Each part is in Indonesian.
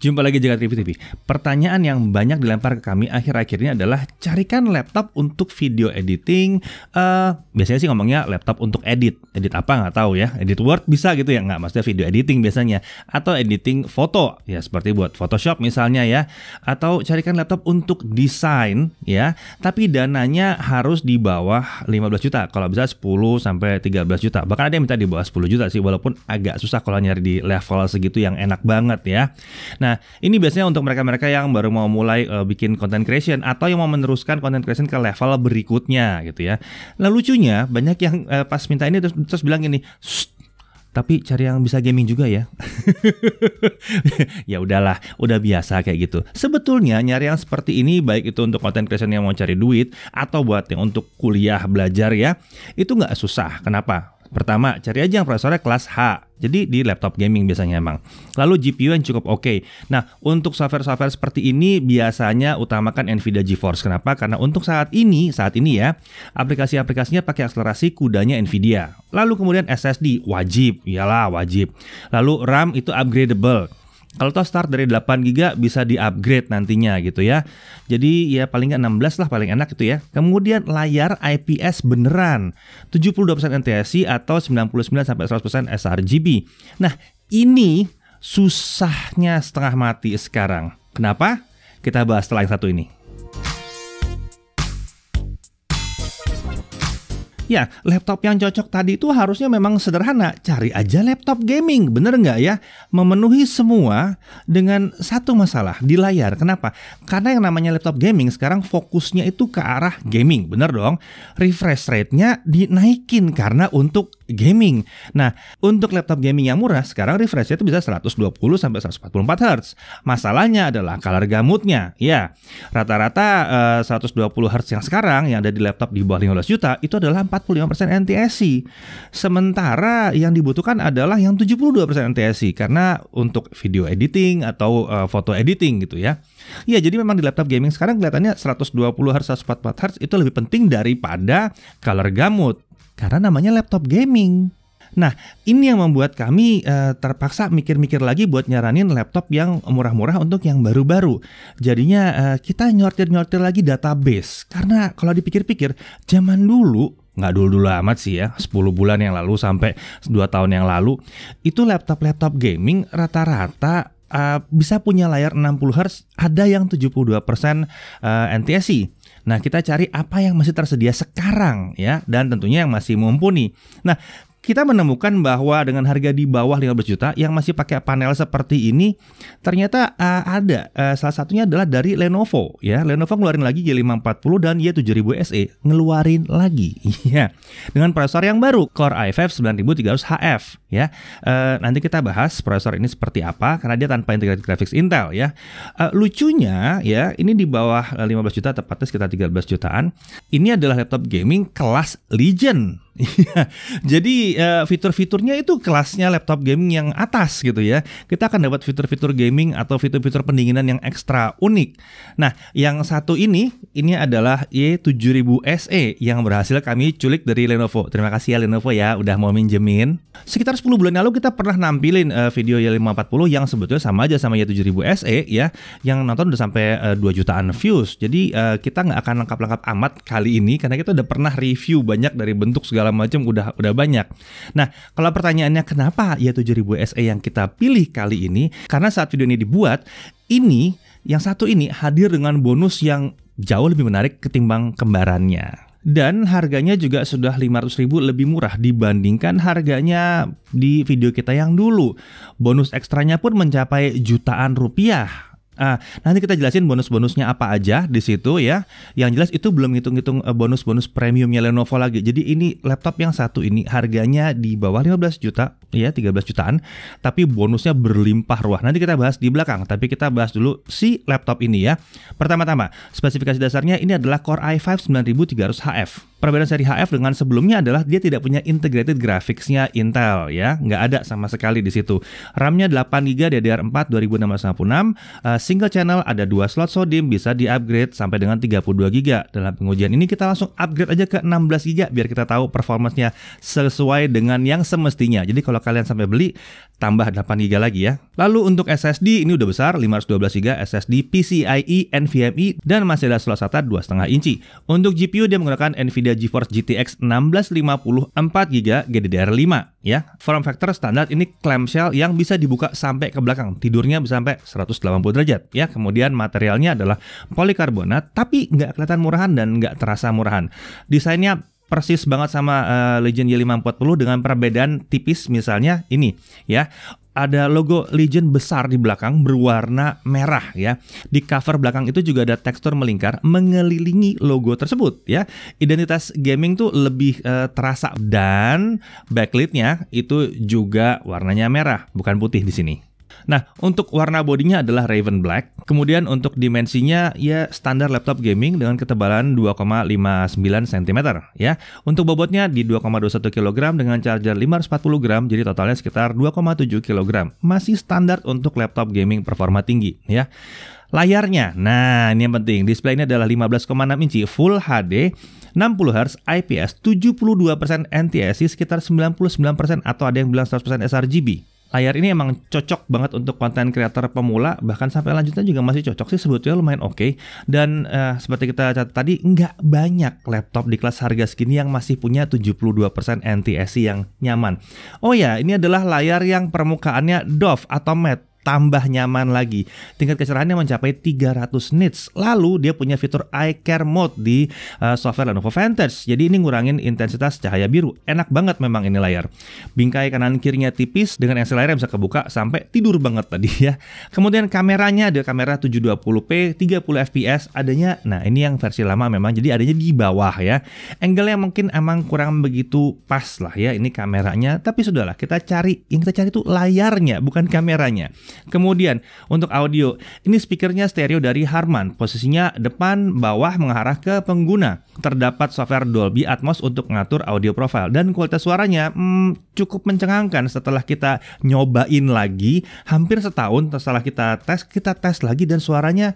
Jumpa lagi jaga tv TV. Pertanyaan yang banyak dilempar ke kami akhir-akhir ini adalah carikan laptop untuk video editing. Uh, biasanya sih ngomongnya laptop untuk edit. Edit apa nggak tahu ya. Edit Word bisa gitu ya nggak? Maksudnya video editing biasanya. Atau editing foto ya seperti buat Photoshop misalnya ya. Atau carikan laptop untuk desain ya. Tapi dananya harus di bawah 15 juta. Kalau bisa 10 sampai 13 juta. Bahkan ada yang minta di bawah 10 juta sih. Walaupun agak susah kalau nyari di level segitu yang enak banget ya. Nah Nah, ini biasanya untuk mereka-mereka yang baru mau mulai uh, bikin content creation atau yang mau meneruskan content creation ke level berikutnya gitu ya. Nah, lucunya banyak yang uh, pas minta ini terus, terus bilang gini, tapi cari yang bisa gaming juga ya. ya udahlah, udah biasa kayak gitu. Sebetulnya nyari yang seperti ini baik itu untuk content creation yang mau cari duit atau buat yang untuk kuliah belajar ya, itu nggak susah. Kenapa? Pertama, cari aja yang prosesornya kelas H. Jadi di laptop gaming biasanya emang. Lalu GPU yang cukup oke. Okay. Nah, untuk software-software seperti ini biasanya utamakan Nvidia GeForce. Kenapa? Karena untuk saat ini, saat ini ya, aplikasi-aplikasinya pakai akselerasi kudanya Nvidia. Lalu kemudian SSD wajib, iyalah wajib. Lalu RAM itu upgradable. Kalau toh start dari 8 giga bisa di-upgrade nantinya gitu ya. Jadi ya paling nggak 16 lah paling enak gitu ya. Kemudian layar IPS beneran. 72% NTSC atau 99 sampai 100% sRGB. Nah, ini susahnya setengah mati sekarang. Kenapa? Kita bahas setelah yang satu ini. Ya, laptop yang cocok tadi itu harusnya memang sederhana. Cari aja laptop gaming, bener nggak ya? Memenuhi semua dengan satu masalah di layar. Kenapa? Karena yang namanya laptop gaming sekarang fokusnya itu ke arah gaming, bener dong? Refresh rate-nya dinaikin karena untuk gaming. Nah, untuk laptop gaming yang murah sekarang refresh rate bisa 120 sampai 144 Hz. Masalahnya adalah color gamutnya. Ya, rata-rata eh, uh, 120 Hz yang sekarang yang ada di laptop di bawah 15 juta itu adalah 4 45% NTSC. Sementara yang dibutuhkan adalah yang 72% NTSC karena untuk video editing atau uh, foto editing gitu ya. Ya, jadi memang di laptop gaming sekarang kelihatannya 120 Hz 144 Hz itu lebih penting daripada color gamut karena namanya laptop gaming. Nah, ini yang membuat kami uh, terpaksa mikir-mikir lagi buat nyaranin laptop yang murah-murah untuk yang baru-baru. Jadinya uh, kita nyortir-nyortir lagi database. Karena kalau dipikir-pikir, zaman dulu nggak dulu-dulu amat sih ya, 10 bulan yang lalu sampai 2 tahun yang lalu, itu laptop-laptop gaming rata-rata uh, bisa punya layar 60 Hz, ada yang 72% uh, NTSC. Nah, kita cari apa yang masih tersedia sekarang ya dan tentunya yang masih mumpuni. Nah, kita menemukan bahwa dengan harga di bawah 15 juta yang masih pakai panel seperti ini ternyata uh, ada uh, salah satunya adalah dari Lenovo ya. Lenovo ngeluarin lagi Y540 dan Y7000 SE ngeluarin lagi. ya dengan prosesor yang baru Core i5 9300HF ya. Uh, nanti kita bahas prosesor ini seperti apa karena dia tanpa integrated graphics Intel ya. Uh, lucunya ya, ini di bawah 15 eh, juta tepatnya sekitar 13 jutaan. Ini adalah laptop gaming kelas Legion. Ya, jadi uh, fitur-fiturnya itu kelasnya laptop gaming yang atas gitu ya. Kita akan dapat fitur-fitur gaming atau fitur-fitur pendinginan yang ekstra unik. Nah, yang satu ini ini adalah Y7000 SE yang berhasil kami culik dari Lenovo. Terima kasih ya Lenovo ya udah mau minjemin. Sekitar 10 bulan lalu kita pernah nampilin uh, video Y540 yang sebetulnya sama aja sama Y7000 SE ya, yang nonton udah sampai uh, eh, 2 jutaan views. Jadi uh, kita nggak akan lengkap-lengkap amat kali ini karena kita udah pernah review banyak dari bentuk segala macam udah udah banyak. Nah, kalau pertanyaannya kenapa Y7000 SE yang kita pilih kali ini? Karena saat video ini dibuat, ini yang satu ini hadir dengan bonus yang jauh lebih menarik ketimbang kembarannya dan harganya juga sudah 500 ribu lebih murah dibandingkan harganya di video kita yang dulu. Bonus ekstranya pun mencapai jutaan rupiah. Uh, nanti kita jelasin bonus-bonusnya apa aja di situ ya. Yang jelas itu belum ngitung-ngitung e, bonus-bonus premiumnya Lenovo lagi. Jadi ini laptop yang satu ini harganya di bawah 15 juta ya 13 jutaan tapi bonusnya berlimpah ruah. Nanti kita bahas di belakang tapi kita bahas dulu si laptop ini ya. Pertama-tama, spesifikasi dasarnya ini adalah Core i5 9300HF. Perbedaan seri HF dengan sebelumnya adalah dia tidak punya integrated graphics-nya Intel ya, nggak ada sama sekali di situ. RAM-nya 8 GB DDR4 2666, uh, single channel ada dua slot SODIMM bisa di-upgrade sampai dengan 32GB. Dalam pengujian ini kita langsung upgrade aja ke 16GB biar kita tahu performanya sesuai dengan yang semestinya. Jadi kalau kalian sampai beli, tambah 8GB lagi ya. Lalu untuk SSD ini udah besar, 512GB SSD PCIe NVMe dan masih ada slot SATA 2,5 inci. Untuk GPU dia menggunakan NVIDIA GeForce GTX 1650 4GB GDDR5 ya. Form factor standar ini clamshell yang bisa dibuka sampai ke belakang, tidurnya bisa sampai 180 derajat padat ya kemudian materialnya adalah polikarbonat tapi nggak kelihatan murahan dan nggak terasa murahan desainnya persis banget sama uh, Legion Y540 dengan perbedaan tipis misalnya ini ya ada logo Legion besar di belakang berwarna merah ya. Di cover belakang itu juga ada tekstur melingkar mengelilingi logo tersebut ya. Identitas gaming tuh lebih e, terasa dan backlitnya itu juga warnanya merah bukan putih di sini. Nah, untuk warna bodinya adalah Raven Black. Kemudian untuk dimensinya ya standar laptop gaming dengan ketebalan 2,59 cm ya. Untuk bobotnya di 2,21 kg dengan charger 540 gram jadi totalnya sekitar 2,7 kg. Masih standar untuk laptop gaming performa tinggi ya. Layarnya, nah ini yang penting, Display ini adalah 15,6 inci Full HD 60 Hz IPS 72% NTSC sekitar 99% atau ada yang bilang 100% sRGB layar ini emang cocok banget untuk konten kreator pemula bahkan sampai lanjutnya juga masih cocok sih sebetulnya lumayan oke okay. dan uh, seperti kita catat tadi nggak banyak laptop di kelas harga segini yang masih punya 72% NTSC yang nyaman oh ya ini adalah layar yang permukaannya doff atau matte tambah nyaman lagi. Tingkat kecerahannya mencapai 300 nits. Lalu dia punya fitur eye care mode di uh, software Lenovo Vantage. Jadi ini ngurangin intensitas cahaya biru. Enak banget memang ini layar. Bingkai kanan kirinya tipis dengan yang layar bisa kebuka sampai tidur banget tadi ya. Kemudian kameranya ada kamera 720p 30 fps adanya. Nah, ini yang versi lama memang jadi adanya di bawah ya. Angle yang mungkin emang kurang begitu pas lah ya ini kameranya, tapi sudahlah kita cari yang kita cari itu layarnya bukan kameranya. Kemudian untuk audio, ini speakernya stereo dari Harman, posisinya depan bawah mengarah ke pengguna. Terdapat software Dolby Atmos untuk mengatur audio profile dan kualitas suaranya hmm, cukup mencengangkan setelah kita nyobain lagi hampir setahun setelah kita tes kita tes lagi dan suaranya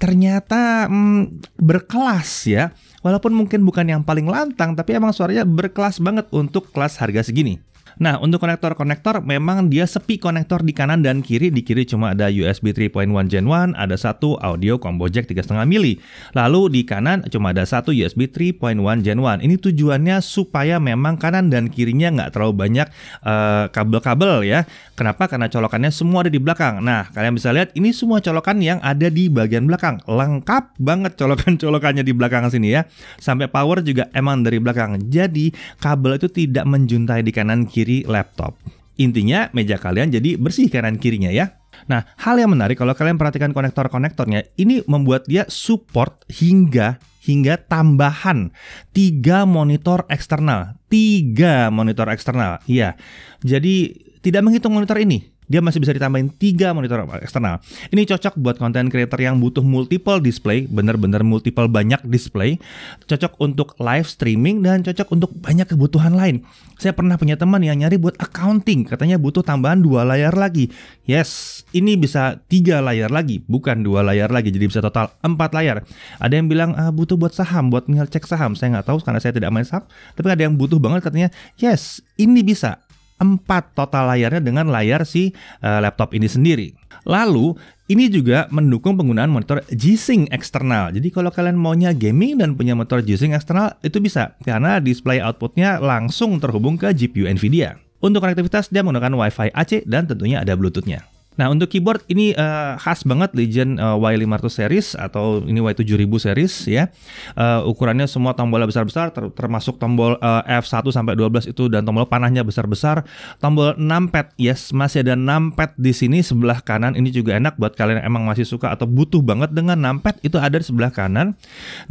ternyata hmm, berkelas ya. Walaupun mungkin bukan yang paling lantang, tapi emang suaranya berkelas banget untuk kelas harga segini. Nah, untuk konektor-konektor memang dia sepi konektor di kanan dan kiri. Di kiri cuma ada USB 3.1 Gen 1, ada satu audio combo jack 3,5 mili. Lalu di kanan cuma ada satu USB 3.1 Gen 1. Ini tujuannya supaya memang kanan dan kirinya nggak terlalu banyak eh, kabel-kabel uh, kabel -kabel ya. Kenapa? Karena colokannya semua ada di belakang. Nah, kalian bisa lihat ini semua colokan yang ada di bagian belakang. Lengkap banget colokan-colokannya di belakang sini ya. Sampai power juga emang dari belakang. Jadi, kabel itu tidak menjuntai di kanan kiri kiri laptop. Intinya meja kalian jadi bersih kanan kirinya ya. Nah, hal yang menarik kalau kalian perhatikan konektor-konektornya, ini membuat dia support hingga hingga tambahan tiga monitor eksternal. tiga monitor eksternal. Iya. Jadi tidak menghitung monitor ini, dia masih bisa ditambahin tiga monitor eksternal. Ini cocok buat konten creator yang butuh multiple display, benar-benar multiple banyak display, cocok untuk live streaming, dan cocok untuk banyak kebutuhan lain. Saya pernah punya teman yang nyari buat accounting, katanya butuh tambahan dua layar lagi. Yes, ini bisa tiga layar lagi, bukan dua layar lagi, jadi bisa total empat layar. Ada yang bilang ah, butuh buat saham, buat ngecek saham, saya nggak tahu karena saya tidak main saham, tapi ada yang butuh banget katanya, yes, ini bisa 4 total layarnya dengan layar si uh, laptop ini sendiri. Lalu ini juga mendukung penggunaan monitor G-Sync eksternal. Jadi kalau kalian maunya gaming dan punya monitor G-Sync eksternal itu bisa karena display outputnya langsung terhubung ke GPU Nvidia. Untuk konektivitas dia menggunakan Wi-Fi AC dan tentunya ada Bluetooth-nya. Nah untuk keyboard ini uh, khas banget Legion uh, eh, Y500 series atau ini Y7000 series ya. Uh, ukurannya semua tombolnya besar-besar ter termasuk tombol uh, F1 sampai 12 itu dan tombol panahnya besar-besar. Tombol 6 pad, yes masih ada 6 pad di sini sebelah kanan. Ini juga enak buat kalian emang masih suka atau butuh banget dengan 6 pad itu ada di sebelah kanan.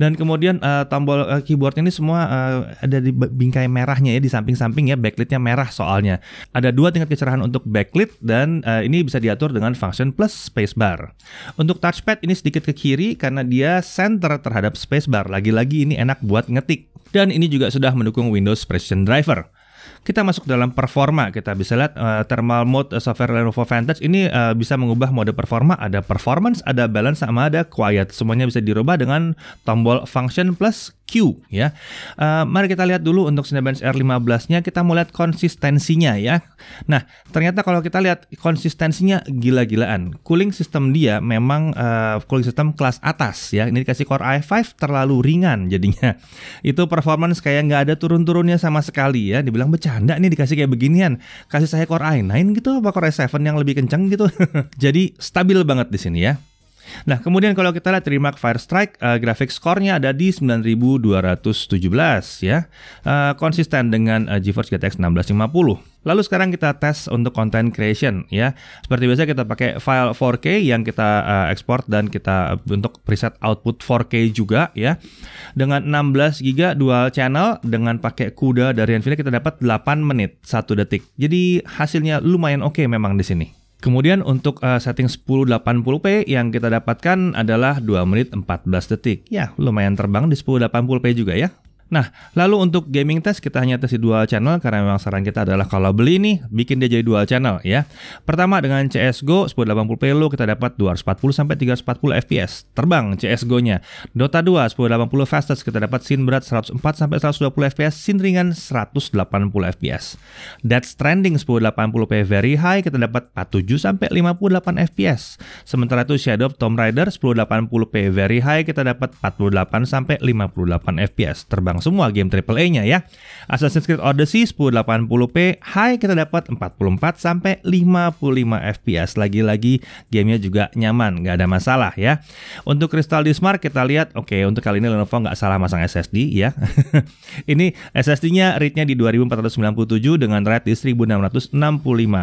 Dan kemudian uh, tombol uh, keyboard ini semua uh, ada di bingkai merahnya ya di samping-samping ya backlitnya merah soalnya. Ada dua tingkat kecerahan untuk backlit dan uh, ini bisa di diatur dengan function plus spacebar. Untuk touchpad ini sedikit ke kiri karena dia center terhadap spacebar. Lagi-lagi ini enak buat ngetik. Dan ini juga sudah mendukung Windows Precision Driver kita masuk dalam performa kita bisa lihat uh, thermal mode eh, software Lenovo Vantage ini uh, bisa mengubah mode performa ada performance ada balance sama ada quiet semuanya bisa dirubah dengan tombol function plus Q ya. Uh, mari kita lihat dulu untuk Snapdragon R15-nya kita mau lihat konsistensinya ya. Nah, ternyata kalau kita lihat konsistensinya gila-gilaan. Cooling system dia memang uh, cooling system kelas atas ya. Ini dikasih Core i5 terlalu ringan jadinya. Itu performance kayak nggak ada turun-turunnya sama sekali ya. Dibilang bercanda nih dikasih kayak beginian. Kasih saya Core i9 gitu apa Core i7 yang lebih kencang gitu. Jadi stabil banget di sini ya. Nah, kemudian kalau kita lihat Rimac Strike, uh, grafik skornya ada di 9217 ya. Uh, konsisten dengan uh, GeForce GTX 1650. Lalu sekarang kita tes untuk content creation ya. Seperti biasa kita pakai file 4K yang kita uh, ekspor dan kita untuk preset output 4K juga ya. Dengan 16 GB dual channel dengan pakai CUDA dari Nvidia kita dapat 8 menit 1 detik. Jadi hasilnya lumayan oke okay memang di sini. Kemudian untuk uh, setting 1080p yang kita dapatkan adalah 2 menit 14 detik. Ya, lumayan terbang di 1080p juga ya. Nah, lalu untuk gaming test kita hanya tes di dual channel karena memang saran kita adalah kalau beli nih bikin dia jadi dual channel ya. Pertama dengan CS:GO 1080p lo kita dapat 240 sampai 340 FPS. Terbang CS:GO-nya. Dota 2 1080 fastest kita dapat scene berat 104 sampai 120 FPS, scene ringan 180 FPS. That's trending 1080p very high kita dapat 47 sampai 58 FPS. Sementara itu Shadow of Tomb Raider 1080p very high kita dapat 48 sampai 58 FPS terbang semua game AAA-nya ya. Assassin's Creed Odyssey 1080p high kita dapat 44 sampai 55 FPS. Lagi-lagi gamenya juga nyaman, nggak ada masalah ya. Untuk Crystal dismark kita lihat, oke okay, untuk kali ini Lenovo nggak salah masang SSD ya. ini SSD-nya rate nya di 2497 dengan rate di 1665.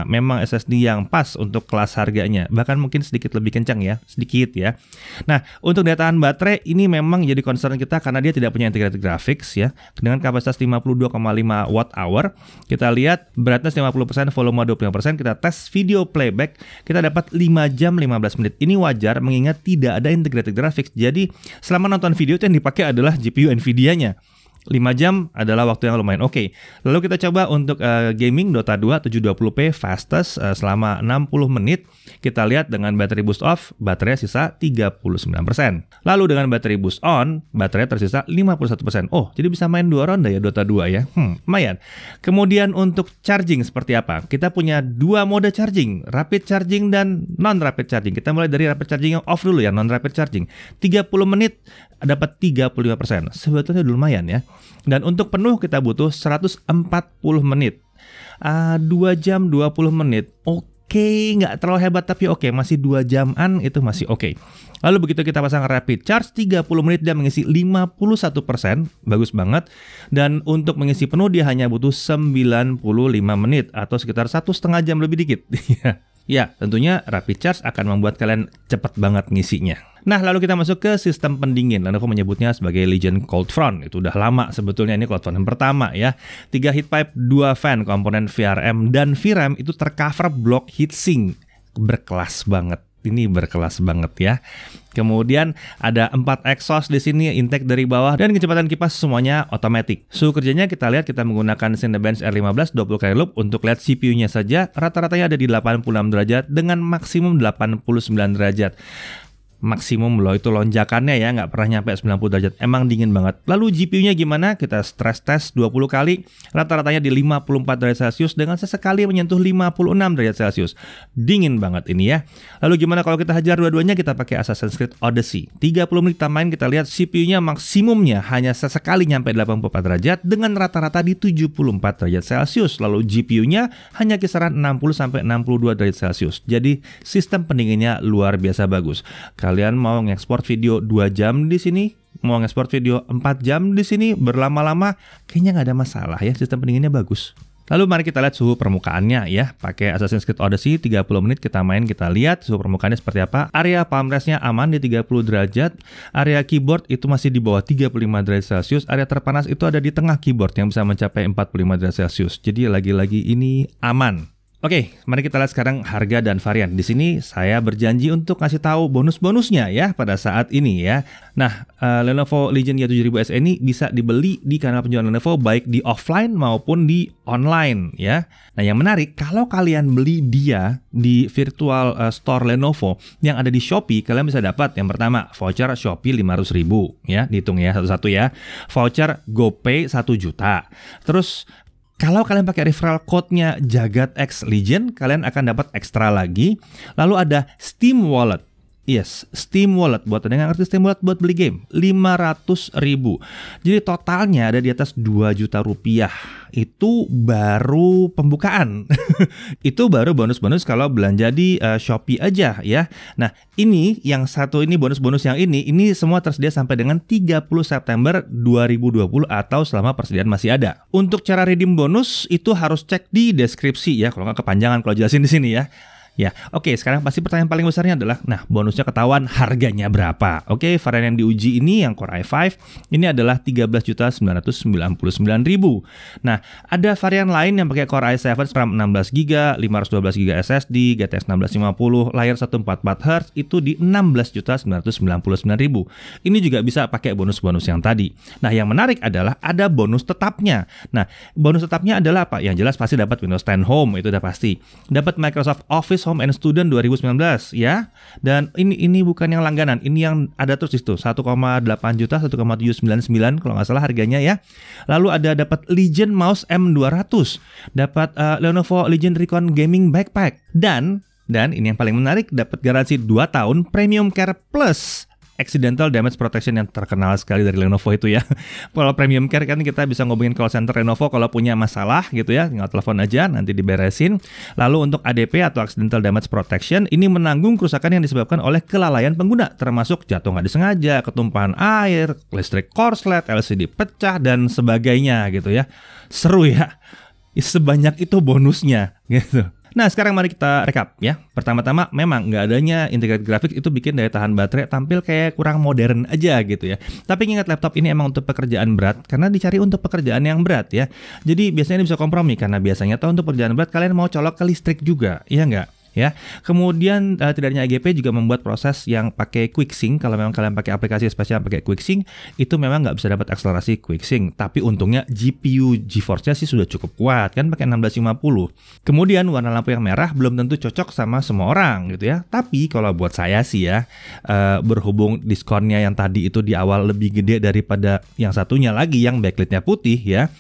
Memang SSD yang pas untuk kelas harganya, bahkan mungkin sedikit lebih kencang ya, sedikit ya. Nah, untuk daya tahan baterai ini memang jadi concern kita karena dia tidak punya integrated grafik lima ya dengan kapasitas 52,5 watt hour. Kita lihat brightness 50%, volume 25%, kita tes video playback, kita dapat 5 jam 15 menit. Ini wajar mengingat tidak ada integrated graphics. Jadi selama nonton video itu yang dipakai adalah GPU Nvidia-nya. 5 jam adalah waktu yang lumayan oke. Okay. Lalu kita coba untuk uh, gaming Dota 2 720p fastest uh, selama 60 menit. Kita lihat dengan battery boost off, baterai sisa 39%. Lalu dengan battery boost on, baterai tersisa 51%. Oh, jadi bisa main dua ronde ya Dota 2 ya. Hmm, lumayan. Kemudian untuk charging seperti apa? Kita punya dua mode charging, rapid charging dan non rapid charging. Kita mulai dari rapid charging yang off dulu ya, non rapid charging. 30 menit dapat 35%. Sebetulnya lumayan ya. Dan untuk penuh kita butuh 140 menit. Uh, ah, 2 jam 20 menit. Oke, okay, nggak terlalu hebat tapi oke, okay. masih 2 jaman itu masih oke. Okay. Lalu begitu kita pasang rapid charge 30 menit dia mengisi 51%, bagus banget. Dan untuk mengisi penuh dia hanya butuh 95 menit atau sekitar satu setengah jam lebih dikit. Iya. Ya, tentunya rapid charge akan membuat kalian cepat banget ngisinya. Nah, lalu kita masuk ke sistem pendingin. Lalu aku menyebutnya sebagai Legion Cold Front. Itu udah lama sebetulnya ini Cold Front yang pertama ya. 3 heat pipe, 2 fan, komponen VRM dan VRAM itu tercover block heatsink. Berkelas banget ini berkelas banget ya. Kemudian ada empat exhaust di sini intake dari bawah dan kecepatan kipas semuanya otomatis. Suhu kerjanya kita lihat kita menggunakan Cinebench R15 20 kali loop untuk lihat CPU-nya saja rata-ratanya ada di 86 derajat dengan maksimum 89 derajat maksimum loh itu lonjakannya ya nggak pernah nyampe 90 derajat emang dingin banget lalu GPU-nya gimana kita stress test 20 kali rata-ratanya di 54 derajat celcius dengan sesekali menyentuh 56 derajat celcius dingin banget ini ya lalu gimana kalau kita hajar dua-duanya kita pakai Assassin's Creed Odyssey 30 menit main kita lihat CPU-nya maksimumnya hanya sesekali nyampe 84 derajat dengan rata-rata di 74 derajat celcius lalu GPU-nya hanya kisaran 60 sampai 62 derajat celcius jadi sistem pendinginnya luar biasa bagus kalian mau ngekspor video 2 jam di sini, mau ngekspor video 4 jam di sini berlama-lama kayaknya nggak ada masalah ya sistem pendinginnya bagus. Lalu mari kita lihat suhu permukaannya ya. Pakai Assassin's Creed Odyssey 30 menit kita main kita lihat suhu permukaannya seperti apa. Area palm restnya aman di 30 derajat. Area keyboard itu masih di bawah 35 derajat Celcius. Area terpanas itu ada di tengah keyboard yang bisa mencapai 45 derajat Celcius. Jadi lagi-lagi ini aman. Oke, mari kita lihat sekarang harga dan varian. Di sini saya berjanji untuk ngasih tahu bonus-bonusnya ya pada saat ini ya. Nah, uh, Lenovo Legion y 7000 SE ini bisa dibeli di kanal penjualan Lenovo baik di offline maupun di online ya. Nah, yang menarik kalau kalian beli dia di virtual uh, store Lenovo yang ada di Shopee, kalian bisa dapat yang pertama voucher Shopee ribu ya, dihitung ya satu-satu ya. Voucher GoPay 1 juta. Terus kalau kalian pakai referral code-nya Jagat X Legion, kalian akan dapat ekstra lagi. Lalu ada Steam Wallet. Yes, Steam Wallet buat dengan arti Steam Wallet buat beli game 500 ribu. Jadi totalnya ada di atas 2 juta rupiah. Itu baru pembukaan. itu baru bonus-bonus kalau belanja di uh, Shopee aja ya. Nah, ini yang satu ini bonus-bonus yang ini ini semua tersedia sampai dengan 30 September 2020 atau selama persediaan masih ada. Untuk cara redeem bonus itu harus cek di deskripsi ya kalau nggak kepanjangan kalau jelasin di sini ya. Ya, oke. Okay, sekarang pasti pertanyaan paling besarnya adalah, nah bonusnya ketahuan harganya berapa? Oke, okay, varian yang diuji ini yang Core i5 ini adalah 13.999.000. Nah, ada varian lain yang pakai Core i7 RAM 16 GB, 512 GB SSD, GTX 1650, layar 144 Hz itu di 16.999.000. Ini juga bisa pakai bonus-bonus yang tadi. Nah, yang menarik adalah ada bonus tetapnya. Nah, bonus tetapnya adalah apa? Yang jelas pasti dapat Windows 10 Home itu udah pasti. Dapat Microsoft Office Office Home and Student 2019 ya. Dan ini ini bukan yang langganan, ini yang ada terus itu situ 1,8 juta 1,799 kalau nggak salah harganya ya. Lalu ada dapat Legion mouse M200, dapat uh, Lenovo Legion Recon Gaming Backpack dan dan ini yang paling menarik dapat garansi 2 tahun Premium Care Plus accidental damage protection yang terkenal sekali dari Lenovo itu ya. kalau premium care kan kita bisa ngobrolin call center Lenovo kalau punya masalah gitu ya, tinggal telepon aja nanti diberesin. Lalu untuk ADP atau accidental damage protection ini menanggung kerusakan yang disebabkan oleh kelalaian pengguna termasuk jatuh nggak disengaja, ketumpahan air, listrik korslet, LCD pecah dan sebagainya gitu ya. Seru ya. Sebanyak itu bonusnya gitu. Nah sekarang mari kita rekap ya. Pertama-tama memang nggak adanya integrated graphics itu bikin daya tahan baterai tampil kayak kurang modern aja gitu ya. Tapi ingat laptop ini emang untuk pekerjaan berat karena dicari untuk pekerjaan yang berat ya. Jadi biasanya ini bisa kompromi karena biasanya tuh untuk pekerjaan berat kalian mau colok ke listrik juga, ya nggak? ya. Kemudian uh, tidak hanya AGP juga membuat proses yang pakai quick sync kalau memang kalian pakai aplikasi spesial pakai quick sync itu memang nggak bisa dapat akselerasi quick sync, tapi untungnya GPU GeForce-nya sih sudah cukup kuat kan pakai 1650. Kemudian warna lampu yang merah belum tentu cocok sama semua orang gitu ya. Tapi kalau buat saya sih ya uh, berhubung diskonnya yang tadi itu di awal lebih gede daripada yang satunya lagi yang backlightnya putih ya.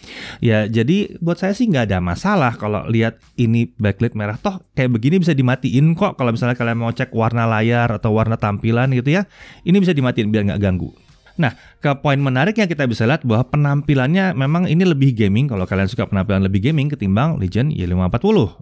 Ya jadi buat saya sih nggak ada masalah kalau lihat ini backlit merah toh kayak begini bisa di dimatiin kok kalau misalnya kalian mau cek warna layar atau warna tampilan gitu ya. Ini bisa dimatiin biar nggak ganggu. Nah, ke poin menariknya kita bisa lihat bahwa penampilannya memang ini lebih gaming kalau kalian suka penampilan lebih gaming ketimbang Legion Y540 ya,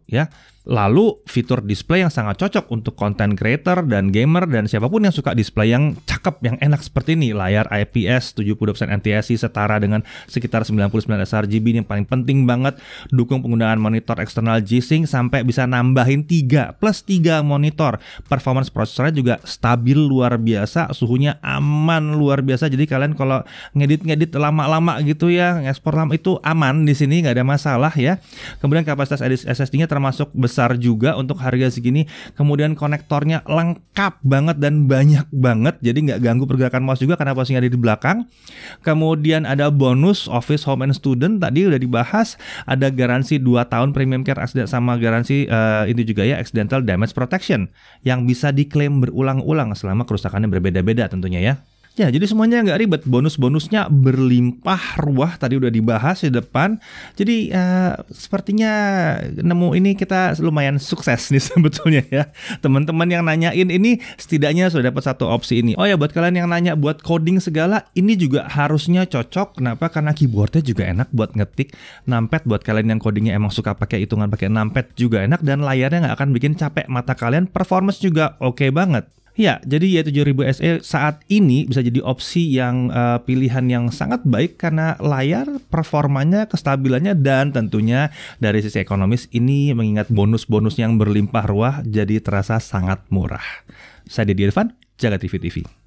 ya. Lalu fitur display yang sangat cocok untuk content creator dan gamer dan siapapun yang suka display yang cakep yang enak seperti ini, layar IPS 70% NTSC setara dengan sekitar 99 sRGB ini yang paling penting banget, dukung penggunaan monitor eksternal G-Sync sampai bisa nambahin 3 plus 3 monitor. Performance prosesornya juga stabil luar biasa, suhunya aman luar biasa biasa. Jadi kalian kalau ngedit-ngedit lama-lama gitu ya, ekspor lama itu aman di sini nggak ada masalah ya. Kemudian kapasitas SSD-nya termasuk besar juga untuk harga segini. Kemudian konektornya lengkap banget dan banyak banget. Jadi nggak ganggu pergerakan mouse juga karena posisinya ada di belakang. Kemudian ada bonus Office Home and Student tadi udah dibahas. Ada garansi 2 tahun premium care accident sama garansi uh, itu juga ya accidental damage protection yang bisa diklaim berulang-ulang selama kerusakannya berbeda-beda tentunya ya. Ya, jadi semuanya nggak ribet. Bonus-bonusnya berlimpah ruah tadi udah dibahas di depan. Jadi uh, sepertinya nemu ini kita lumayan sukses nih sebetulnya ya. Teman-teman yang nanyain ini setidaknya sudah dapat satu opsi ini. Oh ya buat kalian yang nanya buat coding segala ini juga harusnya cocok. Kenapa? Karena keyboardnya juga enak buat ngetik. Numpad buat kalian yang codingnya emang suka pakai hitungan pakai numpad juga enak dan layarnya nggak akan bikin capek mata kalian. Performance juga oke okay banget. Iya, ya, jadi Y7000 SE saat ini bisa jadi opsi yang uh, pilihan yang sangat baik karena layar, performanya, kestabilannya dan tentunya dari sisi ekonomis ini mengingat bonus-bonus yang berlimpah ruah jadi terasa sangat murah. Saya Didi Irfan, Jaga TV TV.